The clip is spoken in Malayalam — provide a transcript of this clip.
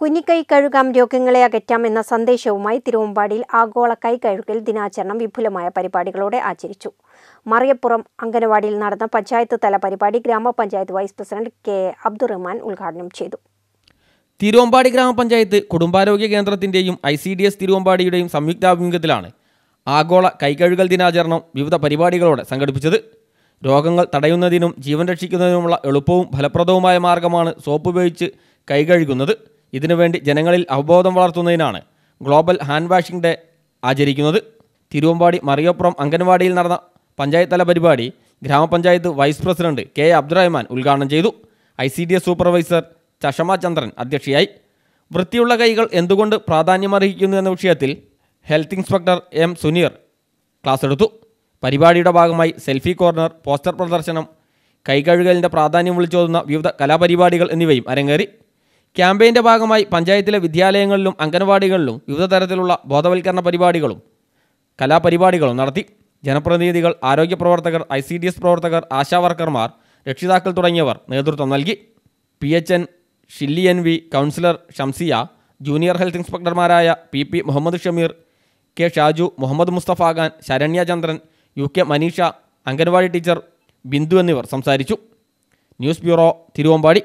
കുഞ്ഞിക്കൈ കഴുകാം രോഗങ്ങളെ അകറ്റാം എന്ന സന്ദേശവുമായി തിരുവമ്പാടിയിൽ ആഗോള കൈ കഴുകൽ ദിനാചരണം വിപുലമായ പരിപാടികളോടെ ആചരിച്ചു മറിയപ്പുറം അംഗനവാടിയിൽ നടന്ന പഞ്ചായത്ത് തല പരിപാടി ഗ്രാമപഞ്ചായത്ത് വൈസ് പ്രസിഡന്റ് കെ അബ്ദുറഹ്മാൻ ഉദ്ഘാടനം ചെയ്തു തിരുവമ്പാടി ഗ്രാമപഞ്ചായത്ത് കുടുംബാരോഗ്യ കേന്ദ്രത്തിന്റെയും ഐ സി ഡി എസ് തിരുവമ്പാടിയുടെയും സംയുക്താഭിമുഖ്യത്തിലാണ് ആഗോള കൈകഴുകൽ ദിനാചരണം വിവിധ പരിപാടികളോടെ സംഘടിപ്പിച്ചത് രോഗങ്ങൾ തടയുന്നതിനും ജീവൻ രക്ഷിക്കുന്നതിനുമുള്ള എളുപ്പവും ഫലപ്രദവുമായ മാർഗമാണ് സോപ്പ് ഉപയോഗിച്ച് കൈകഴുകുന്നത് ഇതിനുവേണ്ടി ജനങ്ങളിൽ അവബോധം വളർത്തുന്നതിനാണ് ഗ്ലോബൽ ഹാൻഡ് വാഷിംഗ് ഡേ ആചരിക്കുന്നത് തിരുവമ്പാടി മറിയപ്പുറം അംഗൻവാടിയിൽ നടന്ന പഞ്ചായത്ത് തല പരിപാടി ഗ്രാമപഞ്ചായത്ത് വൈസ് പ്രസിഡന്റ് കെ അബ്ദുറഹ്മാൻ ഉദ്ഘാടനം ചെയ്തു I C D S supervisor Chashama Chandran അധ്യക്ഷയായി വൃത്തിയുള്ള കൈകൾ എന്തുകൊണ്ട് പ്രാധാന്യമർഹിക്കുന്നു എന്ന വിഷയത്തിൽ health inspector M Suneer class എടുത്തു പരിപാടിയുടെ ഭാഗമായി സെൽഫി കോർണർ പോസ്റ്റർ പ്രദർശനം കൈകഴുകലിൻ്റെ പ്രാധാന്യം വിളിച്ചോതുന്ന വിവിധ കലാപരിപാടികൾ എന്നിവയും അരങ്ങേറി ക്യാമ്പയിൻ്റെ ഭാഗമായി പഞ്ചായത്തിലെ വിദ്യാലയങ്ങളിലും അംഗനവാടികളിലും വിവിധ തരത്തിലുള്ള ബോധവൽക്കരണ പരിപാടികളും കലാപരിപാടികളും നടത്തി ജനപ്രതിനിധികൾ ആരോഗ്യ പ്രവർത്തകർ ഐ സി ഡി എസ് പ്രവർത്തകർ ആശാവർക്കർമാർ രക്ഷിതാക്കൾ തുടങ്ങിയവർ നേതൃത്വം നൽകി P H N Shilly N V councillor Shamsiya junior health ഇൻസ്പെക്ടർമാരായ P P Muhammad Shameer K Shaju Muhammad Musthafa Khan Saranya Chandran U K Maneesha anganwadi teacher Bindu എന്നിവർ സംസാരിച്ചു ന്യൂസ് ബ്യൂറോ തിരുവമ്പാടി